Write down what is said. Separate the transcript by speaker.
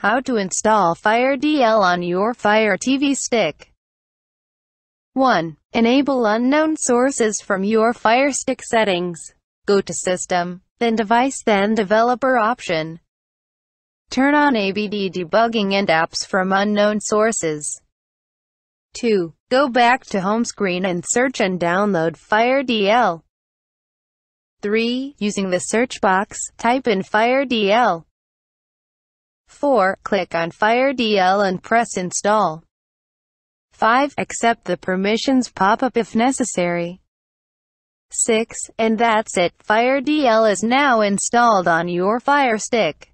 Speaker 1: How to install Fire DL on your Fire TV stick. 1. Enable unknown sources from your Fire Stick settings. Go to System, then Device, then Developer option. Turn on ABD debugging and apps from unknown sources. 2. Go back to home screen and search and download Fire DL. 3. Using the search box, type in Fire DL. 4. Click on Fire DL and press Install. 5. Accept the permissions pop-up if necessary. 6. And that's it, Fire DL is now installed on your Fire Stick.